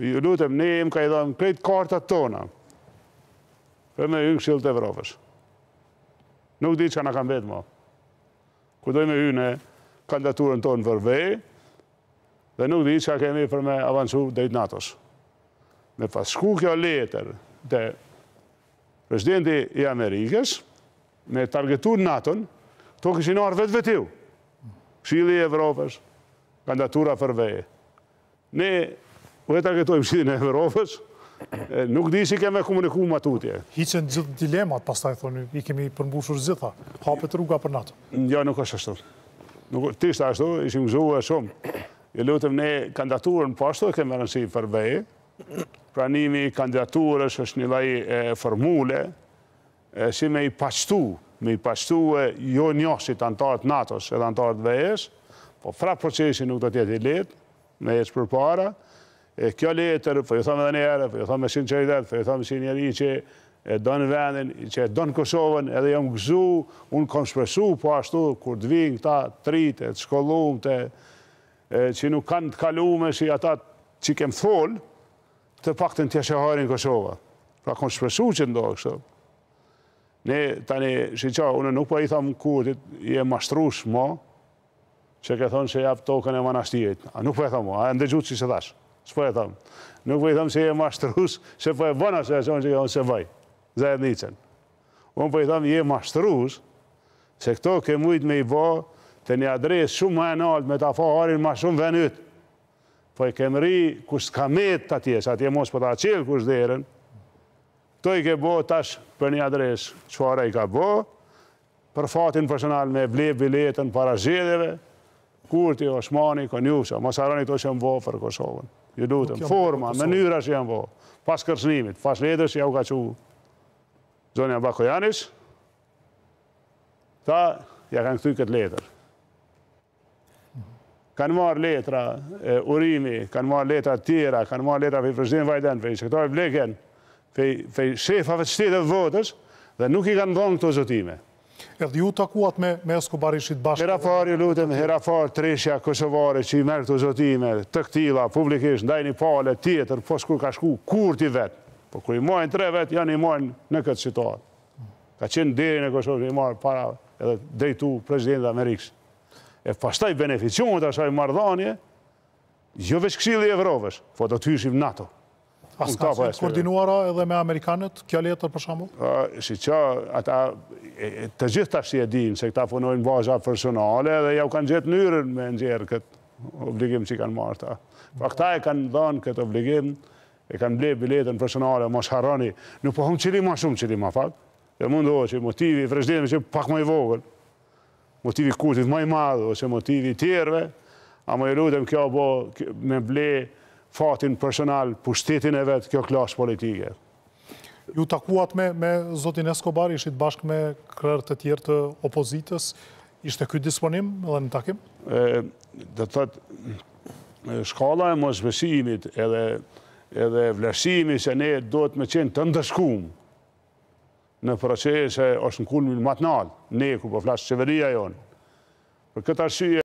lutëm, ne jemë ka i dhëmë krejt kartat tona, për me hynë këshilë të Evropës. Nuk di që ka në kam vetë, mo. Kudoj me hynë e kandidaturën tonë vërvej dhe nuk di që ka kemi për me avancu dhejtë NATO-s. Me pasku kjo letër dhe presidenti i Amerikës, me targetu NATO-n, to këshin arë vetë vetiu. Këshili i Evropës, kandidatura vërvej. Ne Po e ta këtoj pëshidin e Evropës, nuk di si keme komuniku ma të Hicën gjithë dilemat, pas ta i thoni, i kemi përmbushur zitha, hape të rruga për natë. Ja, jo, nuk është ashtu. Nuk është ashtu, ishim zhuve shumë. I lutëm ne kandidaturën po ashtu, keme në si përbej, pranimi i kandidaturës është një laj e formule, si me i pashtu, me i pashtu e jo njështit antarët natës edhe antarët vejës, po fra procesi nuk të tjeti let, me jesë për para, kjo letër, për po jë thamë edhe një herë, për po jë thamë me sinceritet, për po jë thamë si njeri që e donë vendin, që e donë Kosovën, edhe jam gëzu, unë kom shpesu, po ashtu, kur dvinë këta tritë, të shkollumë, të që nuk kanë të kalume, që ata që kemë tholë, të pak të në tjeshe harin Kosovë. Pra kom shpesu që ndohë kështë. Ne, tani, që që, unë nuk po i thamë kur, i e mashtrush mo, që ke thonë që japë token e manashtijet. A nuk po e thamë a e që që dhashë. Që po, po e thamë? Nuk po e thamë që je mashtrus, që po e bëna që e që e onë se bëj, zë e nicen. Unë po e thamë, je mashtrus, që këto ke mujtë me i bo, të një adres shumë ma e nalt, me ta fa harin ma shumë venyt. Po e ke nëri, kush ka kamet të atje, atje mos po të aqil, kush dherën, këto i ke bo tash për një adres, që i ka bo, për fatin personal me ble biletën, para zhjedeve, kurti, oshmani, konjusha, mos arani to që më bo për Kosovën. Ju lutëm, po, forma, mënyra që janë bo, pas kërshnimit, pas letër që janë ka që Zonja Bakojanis, ta ja kanë këtuj këtë letër. Kanë marë letra urimi, kanë marë letra tjera, kanë marë letra për i prezidentë Vajden, për i sektore bleken, për i shefave të shtetet votës, dhe nuk i kanë dhonë këto zotime edhe ju takuat me Eskobar bashkë. Hera ju lutem, hera treshja kësovare që i mërë të zotime, të këtila, publikisht, një pale, tjetër, po shkur ka shku, kur ti vetë, po kur i mojnë tre vetë, janë i mojnë në këtë situatë. Ka qenë diri në Kosovë, i marë para edhe drejtu prezidentë Amerikës. E pashtaj beneficionët, asaj mardhanje, jo veç këshili Evropës, po të tyshim NATO askacit po koordinuara edhe me Amerikanët, kjo letër për shambull? Shë që, ata, të gjithë tashtë e dinë, se këta funojnë vazhja personale, dhe ja u kanë gjithë njërën me nxerë këtë obligim që i kanë marë ta. Pa këta e kanë dhënë këtë obligim, e kanë ble biletën personale, mos harani, nuk po hëmë qëri ma shumë qëri ma fakt, e mundu që motivi i që pak më i vogël, motivi kutit më i madhë, ose motivi tjerve, a më i lutëm kjo bo me ble fatin personal, pushtetin e vetë kjo klasë politike. Ju takuat me, me Zotin Eskobar, ishit bashkë me kërër të tjerë të opozitës, ishte këtë disponim edhe në takim? Dhe të thëtë, shkala e mosbesimit edhe, edhe vlerësimi se ne do të me qenë të ndëshkumë, në procese është në kulmin matnal, ne ku po qeveria jonë. Për këtë arsye,